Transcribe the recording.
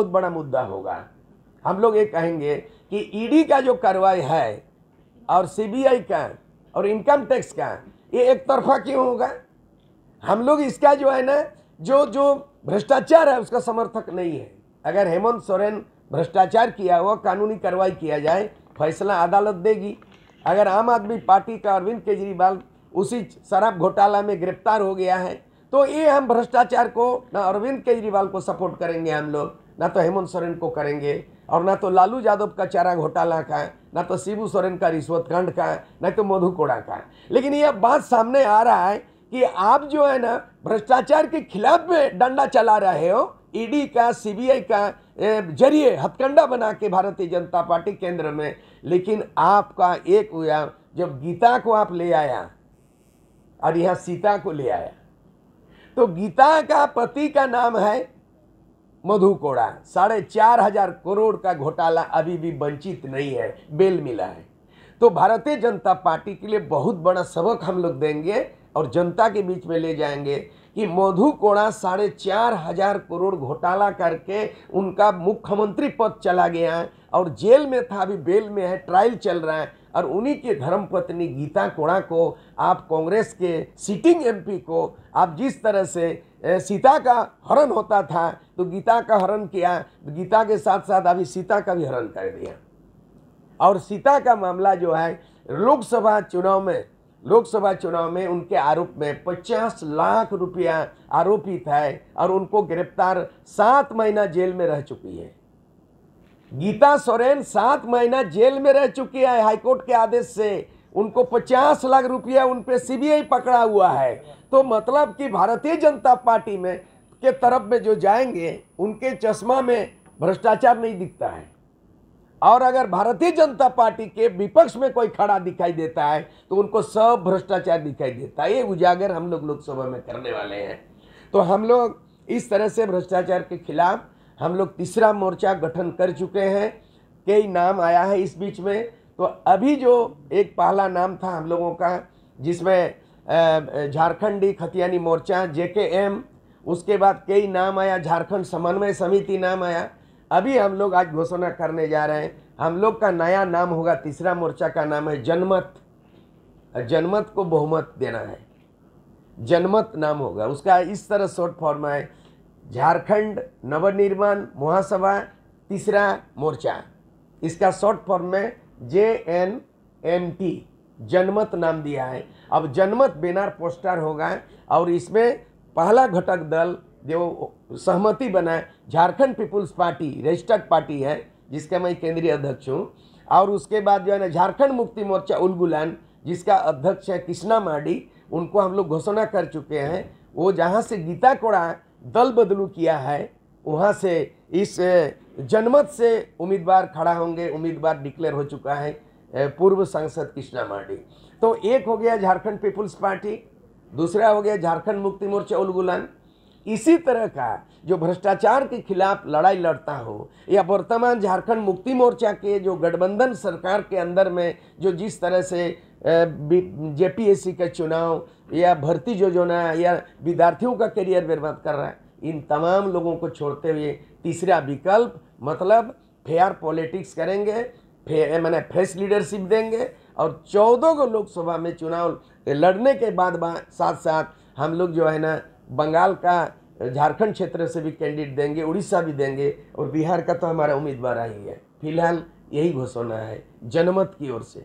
बहुत बड़ा मुद्दा होगा हम लोग ये कहेंगे कि ईडी e का जो कार्रवाई है और सीबीआई का और इनकम टैक्स का ये एक तरफा क्यों होगा हम लोग इसका जो है ना जो जो भ्रष्टाचार है उसका समर्थक नहीं है अगर हेमंत सोरेन भ्रष्टाचार किया हुआ कानूनी कार्रवाई किया जाए फैसला अदालत देगी अगर आम आदमी पार्टी का अरविंद केजरीवाल उसी शराब घोटाला में गिरफ्तार हो गया है तो ये हम भ्रष्टाचार को ना अरविंद केजरीवाल को सपोर्ट करेंगे हम लोग ना तो हेमंत सोरेन को करेंगे और ना तो लालू यादव का चारा घोटाला का है ना तो शिबू सोरेन का रिश्वत कांड का है ना तो मधु कोड़ा का है लेकिन यह बात सामने आ रहा है कि आप जो है ना भ्रष्टाचार के खिलाफ में डंडा चला रहे हो ईडी e का सीबीआई का जरिए हथकंडा बना के भारतीय जनता पार्टी केंद्र में लेकिन आपका एक हुआ जब गीता को आप ले आया और यहाँ सीता को ले आया तो गीता का पति का नाम है मधुकोड़ा साढ़े चार हजार करोड़ का घोटाला अभी भी वंचित नहीं है बेल मिला है तो भारतीय जनता पार्टी के लिए बहुत बड़ा सबक हम लोग देंगे और जनता के बीच में ले जाएंगे कि मधु कोड़ा साढ़े चार हजार करोड़ घोटाला करके उनका मुख्यमंत्री पद चला गया है और जेल में था अभी बेल में है ट्रायल चल रहा है और उन्हीं के धर्मपत्नी गीता कोड़ा को आप कांग्रेस के सिटिंग एमपी को आप जिस तरह से सीता का हरण होता था तो गीता का हरण किया गीता के साथ साथ अभी सीता का भी हरण कर दिया और सीता का मामला जो है लोकसभा चुनाव में लोकसभा चुनाव में उनके आरोप में 50 लाख रुपया आरोपित है और उनको गिरफ्तार सात महीना जेल में रह चुकी है गीता सोरेन सात महीना जेल में रह चुकी है हाईकोर्ट के आदेश से उनको पचास लाख रुपया उन पर आई पकड़ा हुआ है तो मतलब कि भारतीय जनता पार्टी में के तरफ में जो जाएंगे उनके चश्मा में भ्रष्टाचार नहीं दिखता है और अगर भारतीय जनता पार्टी के विपक्ष में कोई खड़ा दिखाई देता है तो उनको सब भ्रष्टाचार दिखाई देता है ये उजागर हम लोग लोकसभा में करने वाले हैं तो हम लोग इस तरह से भ्रष्टाचार के खिलाफ हम लोग तीसरा मोर्चा गठन कर चुके हैं कई नाम आया है इस बीच में तो अभी जो एक पहला नाम था हम लोगों का जिसमें झारखंडी खतियानी मोर्चा जे एम उसके बाद कई नाम आया झारखंड समन्वय समिति नाम आया अभी हम लोग आज घोषणा करने जा रहे हैं हम लोग का नया नाम होगा तीसरा मोर्चा का नाम है जनमत जनमत को बहुमत देना है जनमत नाम होगा उसका इस तरह शॉर्ट फॉर्म है झारखंड नवनिर्माण महासभा तीसरा मोर्चा इसका शॉर्ट फॉर्म में जे एन एम टी जनमत नाम दिया है अब जनमत बेनार पोस्टर होगा और इसमें पहला घटक दल जो सहमति बनाए Jharkhand people's party registered party है जिसका मैं केंद्रीय अध्यक्ष हूँ और उसके बाद जो है ना झारखंड मुक्ति मोर्चा उलगुलान जिसका अध्यक्ष है कृष्णा माडी उनको हम लोग घोषणा कर चुके हैं वो जहाँ से गीता कोड़ा दल बदलू किया है वहाँ से इस जनमत से उम्मीदवार खड़ा होंगे उम्मीदवार डिक्लेयर हो चुका है पूर्व सांसद कृष्णा मार्डी तो एक हो गया झारखंड पीपुल्स पार्टी दूसरा हो गया झारखंड मुक्ति मोर्चा उलगुलन इसी तरह का जो भ्रष्टाचार के खिलाफ लड़ाई लड़ता हो या वर्तमान झारखंड मुक्ति मोर्चा के जो गठबंधन सरकार के अंदर में जो जिस तरह से जेपीएससी का चुनाव या भर्ती योजना जो या विद्यार्थियों का करियर बर्बाद कर रहा है इन तमाम लोगों को छोड़ते हुए तीसरा विकल्प मतलब फेयर पॉलिटिक्स करेंगे फे, मैंने फ्रेश लीडरशिप देंगे और चौदह को लोकसभा में चुनाव लड़ने के बाद साथ साथ हम लोग जो है ना बंगाल का झारखंड क्षेत्र से भी कैंडिडेट देंगे उड़ीसा भी देंगे और बिहार का तो हमारा उम्मीदवार ही है फिलहाल यही घोषणा है जनमत की ओर से